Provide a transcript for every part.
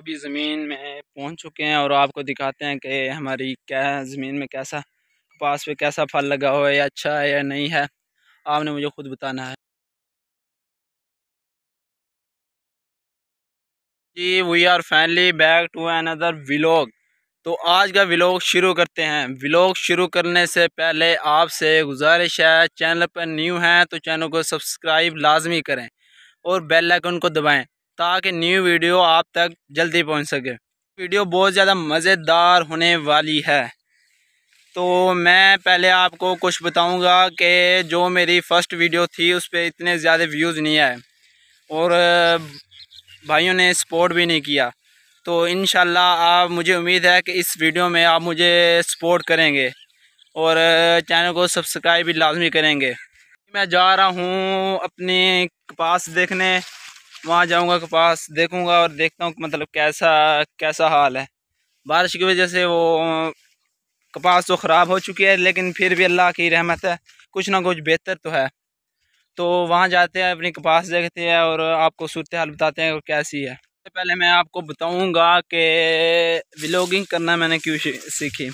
अभी ज़मीन में पहुंच चुके हैं और आपको दिखाते हैं कि हमारी क्या ज़मीन में कैसा कपास पे कैसा फल लगा हुआ है या अच्छा है या नहीं है आपने मुझे ख़ुद बताना है जी we are finally back to another vlog तो आज का व्लॉग शुरू करते हैं व्लॉग शुरू करने से पहले आपसे गुजारिश है चैनल पर न्यू हैं तो चैनल को सब्सक्राइब लाजमी करें और बेल आइकन को दबाएं ताकि न्यू वीडियो आप तक जल्दी पहुंच सके वीडियो बहुत ज़्यादा मज़ेदार होने वाली है तो मैं पहले आपको कुछ बताऊंगा कि जो मेरी फ़र्स्ट वीडियो थी उस पर इतने ज़्यादा व्यूज़ नहीं आए और भाइयों ने सपोर्ट भी नहीं किया तो इन आप मुझे उम्मीद है कि इस वीडियो में आप मुझे सपोर्ट करेंगे और चैनल को सब्सक्राइब भी लाजमी करेंगे मैं जा रहा हूँ अपने कपास देखने वहाँ जाऊँगा के पास देखूँगा और देखता हूँ मतलब कैसा कैसा हाल है बारिश की वजह से वो कपास तो ख़राब हो चुकी है लेकिन फिर भी अल्लाह की रहमत है कुछ ना कुछ बेहतर तो है तो वहाँ जाते हैं अपनी कपास देखते हैं और आपको सूरत हाल बताते हैं और कैसी है सबसे पहले मैं आपको बताऊँगा कि व्लॉगिंग करना मैंने क्यों सीखी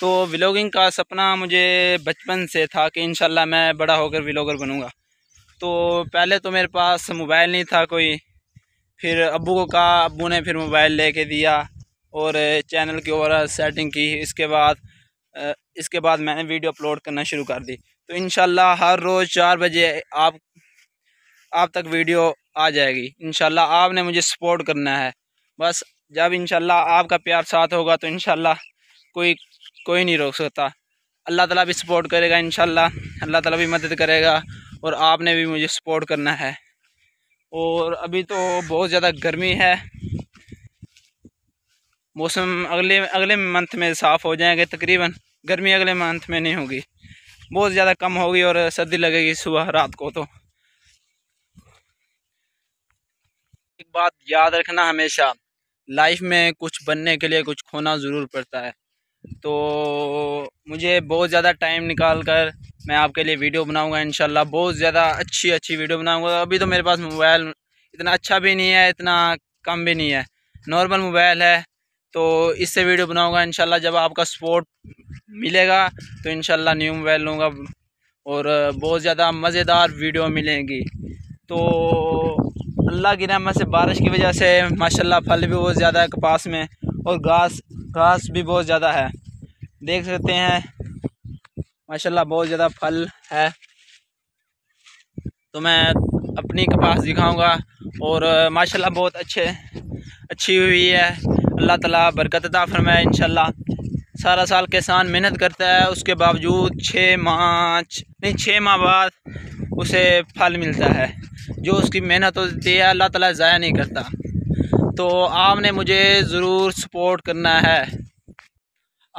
तो व्लॉगिंग का सपना मुझे बचपन से था कि इन मैं बड़ा होकर व्लॉगर बनूँगा तो पहले तो मेरे पास मोबाइल नहीं था कोई फिर अबू को कहा अबू ने फिर मोबाइल लेके दिया और चैनल की ओर सेटिंग की इसके बाद इसके बाद मैंने वीडियो अपलोड करना शुरू कर दी तो इन हर रोज़ चार बजे आप आप तक वीडियो आ जाएगी इन आपने मुझे सपोर्ट करना है बस जब इन आपका प्यार साथ होगा तो इन कोई कोई नहीं रोक सकता अल्लाह ताला भी सपोर्ट करेगा इन अल्लाह ताला भी मदद करेगा और आपने भी मुझे सपोर्ट करना है और अभी तो बहुत ज़्यादा गर्मी है मौसम अगले अगले मंथ में साफ़ हो जाएंगे तकरीबन गर्मी अगले मंथ में नहीं होगी बहुत ज़्यादा कम होगी और सर्दी लगेगी सुबह रात को तो एक बात याद रखना हमेशा लाइफ में कुछ बनने के लिए कुछ खोना ज़रूर पड़ता है तो मुझे बहुत ज़्यादा टाइम निकाल कर मैं आपके लिए वीडियो बनाऊँगा इन बहुत ज़्यादा अच्छी अच्छी वीडियो बनाऊँगा अभी तो मेरे पास मोबाइल इतना अच्छा भी नहीं है इतना कम भी नहीं है नॉर्मल मोबाइल है तो इससे वीडियो बनाऊँगा इन जब आपका सपोर्ट मिलेगा तो इन न्यू मोबाइल लूँगा और बहुत ज़्यादा मज़ेदार वीडियो मिलेंगी तो अल्लाह की नमत से बारिश की वजह से माशा फल भी बहुत ज़्यादा है कपास में और घास घास भी बहुत ज़्यादा है देख सकते हैं माशाल्लाह बहुत ज़्यादा फल है तो मैं अपनी कपास दिखाऊंगा और माशाल्लाह बहुत अच्छे अच्छी हुई है अल्लाह ताला बरकत अता फरमाए इन सारा साल किसान मेहनत करता है उसके बावजूद छः माह नहीं छः माह बाद उसे फल मिलता है जो उसकी मेहनत होती है अल्लाह ताला ज़ाया नहीं करता तो आपने मुझे ज़रूर सपोर्ट करना है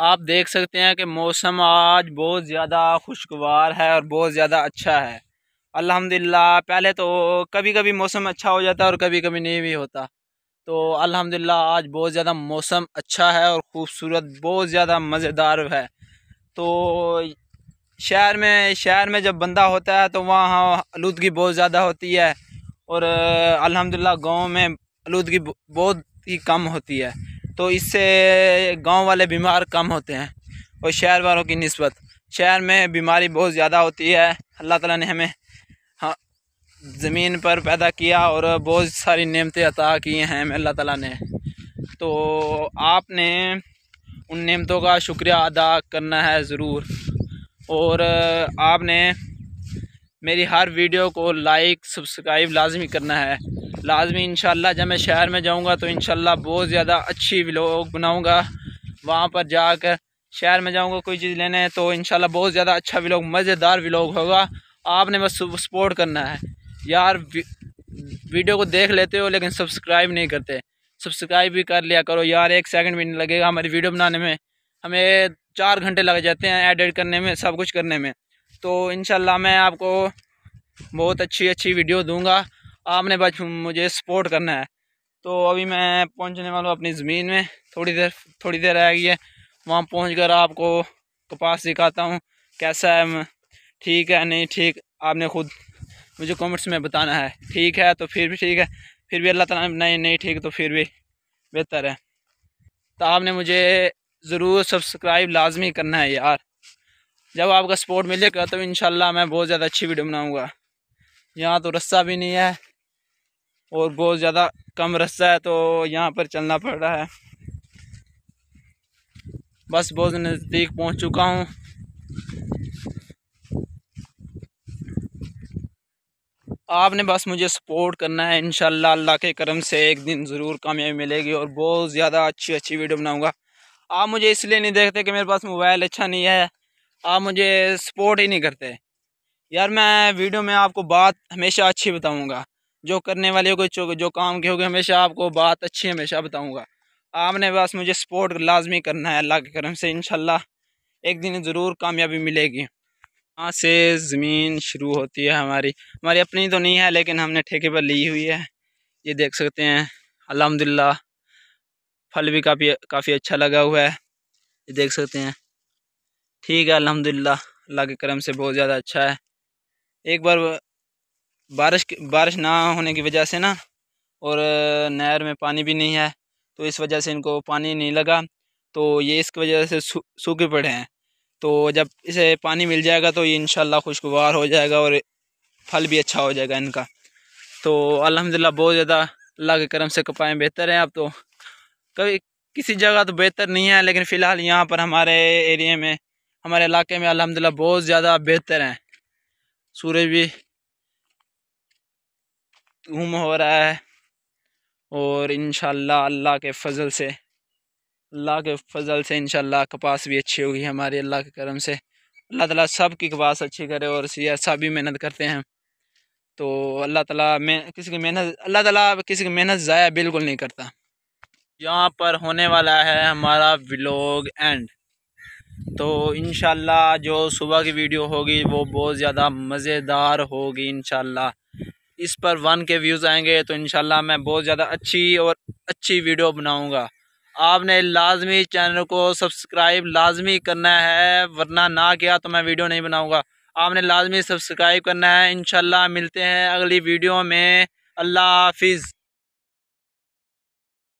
आप देख सकते हैं कि मौसम आज बहुत ज़्यादा खुशगवार है और बहुत ज़्यादा अच्छा है अल्हम्दुलिल्लाह पहले तो कभी कभी मौसम अच्छा हो जाता है और कभी कभी नहीं भी होता तो अल्हम्दुलिल्लाह आज बहुत ज़्यादा मौसम अच्छा है और ख़ूबसूरत बहुत ज़्यादा मज़ेदार है तो शहर में शहर में जब बंदा होता है तो वहाँ आलूदगी बहुत ज़्यादा होती है और अल्हम्दुलिल्लाह गाँव में आलूदगी बहुत ही कम होती है तो इससे गांव वाले बीमार कम होते हैं और शहर वालों की नस्बत शहर में बीमारी बहुत ज़्यादा होती है अल्लाह ताला ने हमें हाँ ज़मीन पर पैदा किया और बहुत सारी नियमतें अता की हैं हमें अल्लाह ताला ने तो आपने उन नियमतों का शुक्रिया अदा करना है ज़रूर और आपने मेरी हर वीडियो को लाइक सब्सक्राइब लाजमी करना है लाजमी इन जब मैं शहर में जाऊँगा तो इन बहुत ज़्यादा अच्छी व्लॉग बनाऊँगा वहाँ पर जाकर शहर में जाऊँगा कोई चीज़ लेने तो इन बहुत ज़्यादा अच्छा व्लॉग मज़ेदार व्लॉग होगा आपने बस सपोर्ट करना है यार वीडियो को देख लेते हो लेकिन सब्सक्राइब नहीं करते सब्सक्राइब भी कर लिया करो यार एक सेकंड भी नहीं लगेगा हमारी वीडियो बनाने में हमें चार घंटे लग जाते हैं एडिट करने में सब कुछ करने में तो इन मैं आपको बहुत अच्छी अच्छी वीडियो दूँगा आपने बच मुझे सपोर्ट करना है तो अभी मैं पहुंचने वाला हूँ अपनी ज़मीन में थोड़ी देर थोड़ी देर रह गई है वहाँ पहुँच कर आपको कपास दिखाता हूँ कैसा है ठीक है नहीं ठीक आपने खुद मुझे कमेंट्स में बताना है ठीक है तो फिर भी ठीक है फिर भी अल्लाह ताला नहीं नहीं ठीक तो फिर भी बेहतर है तो आपने मुझे ज़रूर सब्सक्राइब लाजमी करना है यार जब आपका सपोर्ट मिलेगा तो इन मैं बहुत ज़्यादा अच्छी वीडियो बनाऊँगा यहाँ तो रस्ता भी नहीं है और बहुत ज़्यादा कम रास्ता है तो यहाँ पर चलना पड़ रहा है बस बहुत नज़दीक पहुँच चुका हूँ आपने बस मुझे सपोर्ट करना है इनशाला अल्लाह के करम से एक दिन ज़रूर कामयाबी मिलेगी और बहुत ज़्यादा अच्छी अच्छी वीडियो बनाऊँगा आप मुझे इसलिए नहीं देखते कि मेरे पास मोबाइल अच्छा नहीं है आप मुझे सपोर्ट ही नहीं करते यार मैं वीडियो में आपको बात हमेशा अच्छी बताऊँगा जो करने वाले हो गए जो काम के हो गए हमेशा आपको बात अच्छी हमेशा बताऊँगा आपने बस मुझे सपोर्ट लाजमी करना है अल्लाह के करम से इन एक दिन ज़रूर कामयाबी मिलेगी यहाँ से ज़मीन शुरू होती है हमारी हमारी अपनी तो नहीं है लेकिन हमने ठेके पर ली हुई है ये देख सकते हैं अलहमदिल्ला फल भी काफ़ी काफ़ी अच्छा लगा हुआ है ये देख सकते हैं ठीक है अलहमदिल्ला अल्लाह के करम से बहुत ज़्यादा अच्छा है एक बार बारिश बारिश ना होने की वजह से ना और नहर में पानी भी नहीं है तो इस वजह से इनको पानी नहीं लगा तो ये इसकी वजह से सूखे पड़े हैं तो जब इसे पानी मिल जाएगा तो ये इन खुशगवार हो जाएगा और फल भी अच्छा हो जाएगा इनका तो अलहमदिल्ला बहुत ज़्यादा अल्लाह के करम से कपाएँ बेहतर हैं अब तो कभी किसी जगह तो बेहतर नहीं है लेकिन फ़िलहाल यहाँ पर हमारे एरिए में हमारे इलाके में अलहमदिल्ला बहुत ज़्यादा बेहतर हैं सूरज भी गुम हो रहा है और इन अल्लाह के फ़ज़ल से अल्लाह के फ़ज़ल से इन कपास भी अच्छी होगी हमारी अल्लाह के करम से अल्लाह ताला सब की कपास अच्छी करे और सियासा भी मेहनत करते हैं तो अल्लाह ताला में किसी की मेहनत अल्लाह ताला किसी की मेहनत ज़ाया बिल्कुल नहीं करता यहाँ पर होने वाला है हमारा व्लॉग एंड तो इन जो सुबह की वीडियो होगी वो बहुत ज़्यादा मज़ेदार होगी इन इस पर वन के व्यूज़ आएंगे तो इन मैं बहुत ज़्यादा अच्छी और अच्छी वीडियो बनाऊँगा आपने लाजमी चैनल को सब्सक्राइब लाजमी करना है वरना ना किया तो मैं वीडियो नहीं बनाऊँगा आपने लाजमी सब्सक्राइब करना है इन मिलते हैं अगली वीडियो में अल्लाह हाफिज़